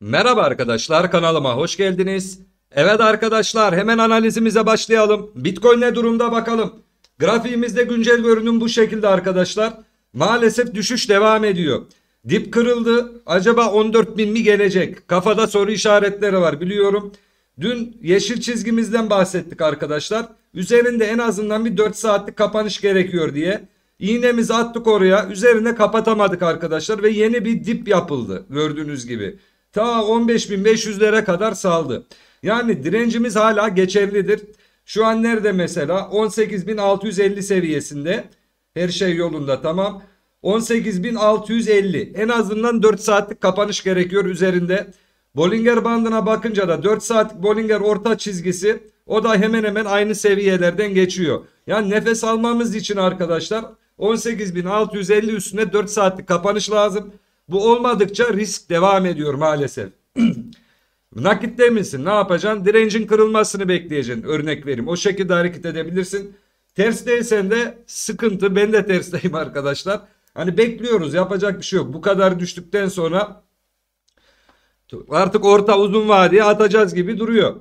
Merhaba arkadaşlar kanalıma hoş geldiniz. Evet arkadaşlar hemen analizimize başlayalım. Bitcoin ne durumda bakalım. Grafiğimizde güncel görünüm bu şekilde arkadaşlar. Maalesef düşüş devam ediyor. Dip kırıldı. Acaba 14 bin mi gelecek? Kafada soru işaretleri var biliyorum. Dün yeşil çizgimizden bahsettik arkadaşlar. Üzerinde en azından bir 4 saatlik kapanış gerekiyor diye. İğnemizi attık oraya. Üzerine kapatamadık arkadaşlar ve yeni bir dip yapıldı gördüğünüz gibi ta 15.500'lere kadar saldı. Yani direncimiz hala geçerlidir. Şu an nerede mesela? 18.650 seviyesinde. Her şey yolunda tamam. 18.650 en azından 4 saatlik kapanış gerekiyor üzerinde. Bollinger bandına bakınca da 4 saatlik Bollinger orta çizgisi o da hemen hemen aynı seviyelerden geçiyor. Yani nefes almamız için arkadaşlar 18.650 üstüne 4 saatlik kapanış lazım. Bu olmadıkça risk devam ediyor maalesef. Nakitte misin? Ne yapacaksın? Direncin kırılmasını bekleyeceksin. Örnek vereyim. O şekilde hareket edebilirsin. Ters değilsen de sıkıntı. Ben de tersteyim arkadaşlar. Hani bekliyoruz. Yapacak bir şey yok. Bu kadar düştükten sonra artık orta uzun vadiye atacağız gibi duruyor.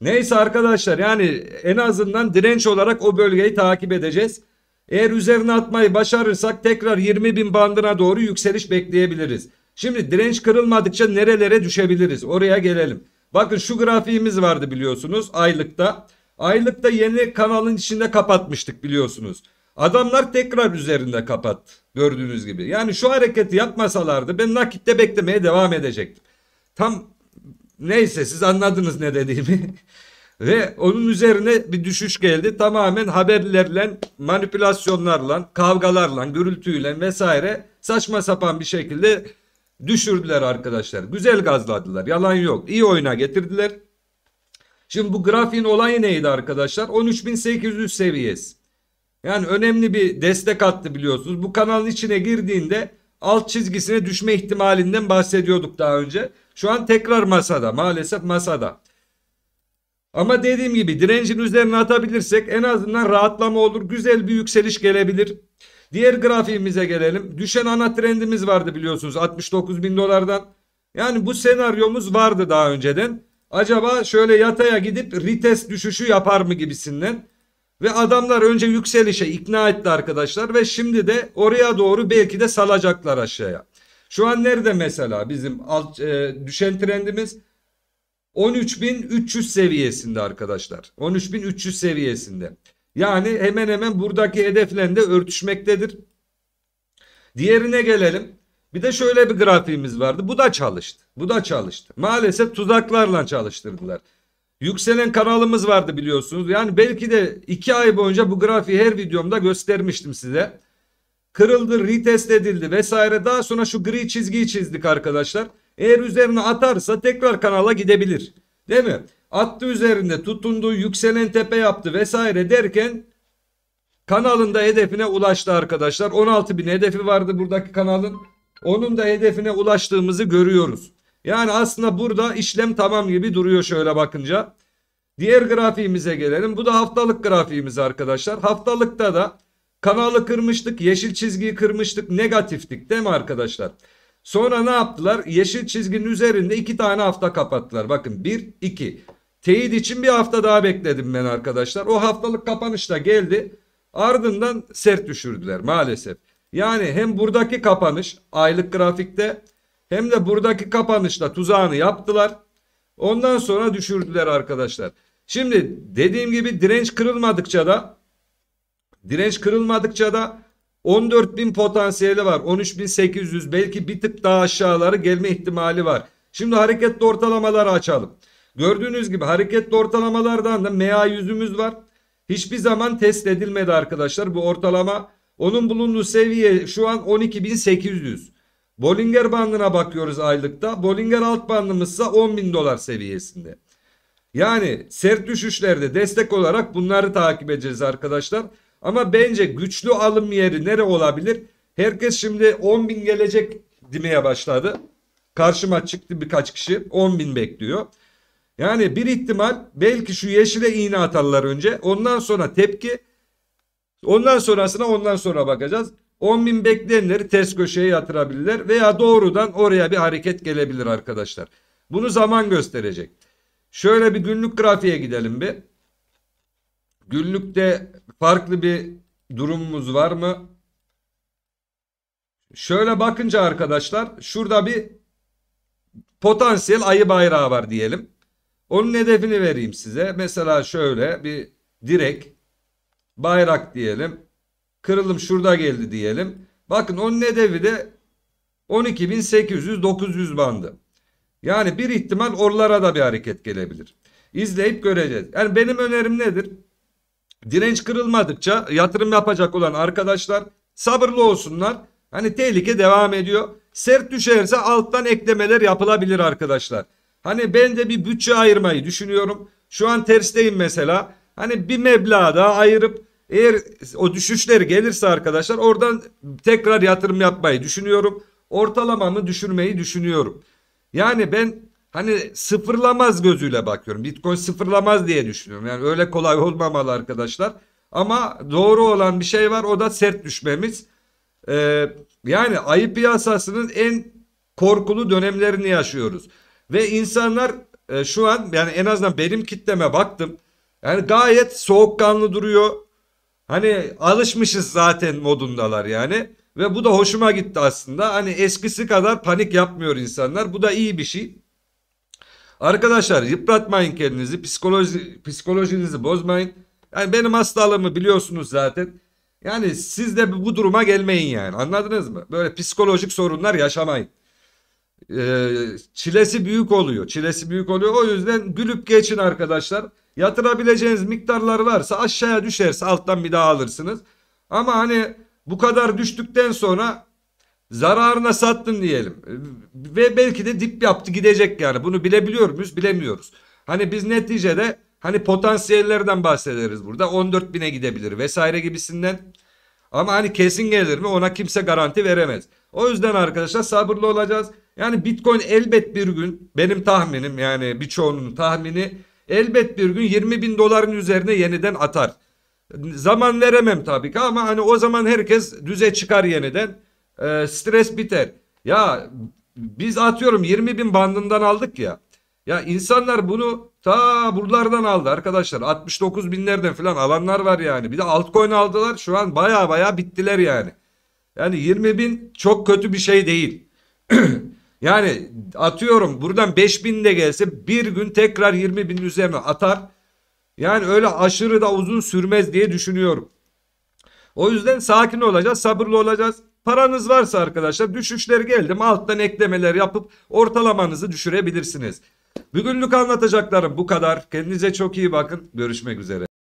Neyse arkadaşlar yani en azından direnç olarak o bölgeyi takip edeceğiz. Eğer üzerine atmayı başarırsak tekrar 20 bin bandına doğru yükseliş bekleyebiliriz. Şimdi direnç kırılmadıkça nerelere düşebiliriz? Oraya gelelim. Bakın şu grafiğimiz vardı biliyorsunuz aylıkta. Aylıkta yeni kanalın içinde kapatmıştık biliyorsunuz. Adamlar tekrar üzerinde kapattı gördüğünüz gibi. Yani şu hareketi yapmasalardı ben nakitte beklemeye devam edecektim. Tam neyse siz anladınız ne dediğimi. Ve onun üzerine bir düşüş geldi. Tamamen haberlerle, manipülasyonlarla, kavgalarla, gürültüyle vesaire saçma sapan bir şekilde düşürdüler arkadaşlar. Güzel gazladılar. Yalan yok. İyi oyuna getirdiler. Şimdi bu grafiğin olayı neydi arkadaşlar? 13.800 seviyesi. Yani önemli bir destek attı biliyorsunuz. Bu kanalın içine girdiğinde alt çizgisine düşme ihtimalinden bahsediyorduk daha önce. Şu an tekrar masada. Maalesef masada. Ama dediğim gibi direncin üzerine atabilirsek en azından rahatlama olur. Güzel bir yükseliş gelebilir. Diğer grafiğimize gelelim. Düşen ana trendimiz vardı biliyorsunuz 69 bin dolardan. Yani bu senaryomuz vardı daha önceden. Acaba şöyle yataya gidip retest düşüşü yapar mı gibisinden. Ve adamlar önce yükselişe ikna etti arkadaşlar ve şimdi de oraya doğru belki de salacaklar aşağıya. Şu an nerede mesela bizim alt, e, düşen trendimiz? 13.300 seviyesinde arkadaşlar. 13.300 seviyesinde. Yani hemen hemen buradaki hedefle de örtüşmektedir. Diğerine gelelim. Bir de şöyle bir grafiğimiz vardı. Bu da çalıştı. Bu da çalıştı. Maalesef tuzaklarla çalıştırdılar. Yükselen kanalımız vardı biliyorsunuz. Yani belki de 2 ay boyunca bu grafiği her videomda göstermiştim size. Kırıldı, retest edildi vesaire. Daha sonra şu gri çizgiyi çizdik arkadaşlar. Eğer üzerine atarsa tekrar kanala gidebilir. Değil mi? Attı üzerinde tutundu yükselen tepe yaptı vesaire derken kanalında hedefine ulaştı arkadaşlar. 16 bin hedefi vardı buradaki kanalın. Onun da hedefine ulaştığımızı görüyoruz. Yani aslında burada işlem tamam gibi duruyor şöyle bakınca. Diğer grafiğimize gelelim. Bu da haftalık grafiğimiz arkadaşlar. Haftalıkta da kanalı kırmıştık, yeşil çizgiyi kırmıştık, negatiftik değil mi arkadaşlar? Sonra ne yaptılar? Yeşil çizginin üzerinde iki tane hafta kapattılar. Bakın bir iki. Teyit için bir hafta daha bekledim ben arkadaşlar. O haftalık kapanış da geldi. Ardından sert düşürdüler maalesef. Yani hem buradaki kapanış aylık grafikte hem de buradaki kapanışla tuzağını yaptılar. Ondan sonra düşürdüler arkadaşlar. Şimdi dediğim gibi direnç kırılmadıkça da direnç kırılmadıkça da 14 bin potansiyeli var. 13.800 belki bir tık daha aşağıları gelme ihtimali var. Şimdi hareketli ortalamaları açalım. Gördüğünüz gibi hareketli ortalamalardan da MA yüzümüz var. Hiçbir zaman test edilmedi arkadaşlar bu ortalama. Onun bulunduğu seviye şu an 12.800. Bollinger bandına bakıyoruz aylıkta. Bollinger alt bandımızsa 10.000 dolar seviyesinde. Yani sert düşüşlerde destek olarak bunları takip edeceğiz arkadaşlar. Ama bence güçlü alım yeri nere olabilir? Herkes şimdi 10 bin gelecek demeye başladı. Karşıma çıktı birkaç kişi 10 bin bekliyor. Yani bir ihtimal belki şu yeşile iğne atarlar önce. Ondan sonra tepki. Ondan sonrasına ondan sonra bakacağız. 10 bin bekleyenleri ters köşeye yatırabilirler veya doğrudan oraya bir hareket gelebilir arkadaşlar. Bunu zaman gösterecek. Şöyle bir günlük grafiğe gidelim bir. Günlükte farklı bir durumumuz var mı? Şöyle bakınca arkadaşlar şurada bir potansiyel ayı bayrağı var diyelim. Onun hedefini vereyim size. Mesela şöyle bir direk bayrak diyelim. Kırılım şurada geldi diyelim. Bakın onun hedefi de 12.800-900 bandı. Yani bir ihtimal oralara da bir hareket gelebilir. İzleyip göreceğiz. Yani benim önerim nedir? Direnç kırılmadıkça yatırım yapacak olan arkadaşlar sabırlı olsunlar. Hani tehlike devam ediyor. Sert düşerse alttan eklemeler yapılabilir arkadaşlar. Hani ben de bir bütçe ayırmayı düşünüyorum. Şu an tersteyim mesela. Hani bir meblağ daha ayırıp eğer o düşüşler gelirse arkadaşlar oradan tekrar yatırım yapmayı düşünüyorum. Ortalamamı düşürmeyi düşünüyorum. Yani ben Hani sıfırlamaz gözüyle bakıyorum. Bitcoin sıfırlamaz diye düşünüyorum. Yani öyle kolay olmamalı arkadaşlar. Ama doğru olan bir şey var o da sert düşmemiz. Ee, yani ayı piyasasının en korkulu dönemlerini yaşıyoruz. Ve insanlar e, şu an yani en azından benim kitleme baktım. Yani gayet soğukkanlı duruyor. Hani alışmışız zaten modundalar yani. Ve bu da hoşuma gitti aslında. Hani eskisi kadar panik yapmıyor insanlar. Bu da iyi bir şey. Arkadaşlar yıpratmayın kendinizi. Psikoloji, psikolojinizi bozmayın. Yani benim hastalığımı biliyorsunuz zaten. Yani siz de bu duruma gelmeyin yani. Anladınız mı? Böyle psikolojik sorunlar yaşamayın. Ee, çilesi büyük oluyor. Çilesi büyük oluyor. O yüzden gülüp geçin arkadaşlar. Yatırabileceğiniz miktarlar varsa aşağıya düşerse alttan bir daha alırsınız. Ama hani bu kadar düştükten sonra zararına sattın diyelim. Ve belki de dip yaptı gidecek yani. Bunu bilebiliyor muyuz? Bilemiyoruz. Hani biz neticede hani potansiyellerden bahsederiz burada. 14 bine gidebilir vesaire gibisinden. Ama hani kesin gelir mi ona kimse garanti veremez. O yüzden arkadaşlar sabırlı olacağız. Yani Bitcoin elbet bir gün benim tahminim yani birçoğunun tahmini elbet bir gün 20 bin doların üzerine yeniden atar. Zaman veremem tabii ki ama hani o zaman herkes düze çıkar yeniden e, stres biter. Ya biz atıyorum 20 bin bandından aldık ya. Ya insanlar bunu ta buralardan aldı arkadaşlar. 69 binlerden falan alanlar var yani. Bir de altcoin aldılar. Şu an baya baya bittiler yani. Yani 20 bin çok kötü bir şey değil. yani atıyorum buradan 5 bin de gelse bir gün tekrar 20 bin üzerine atar. Yani öyle aşırı da uzun sürmez diye düşünüyorum. O yüzden sakin olacağız, sabırlı olacağız. Paranız varsa arkadaşlar düşüşler geldi mi alttan eklemeler yapıp ortalamanızı düşürebilirsiniz. Bugünlük anlatacaklarım bu kadar. Kendinize çok iyi bakın. Görüşmek üzere.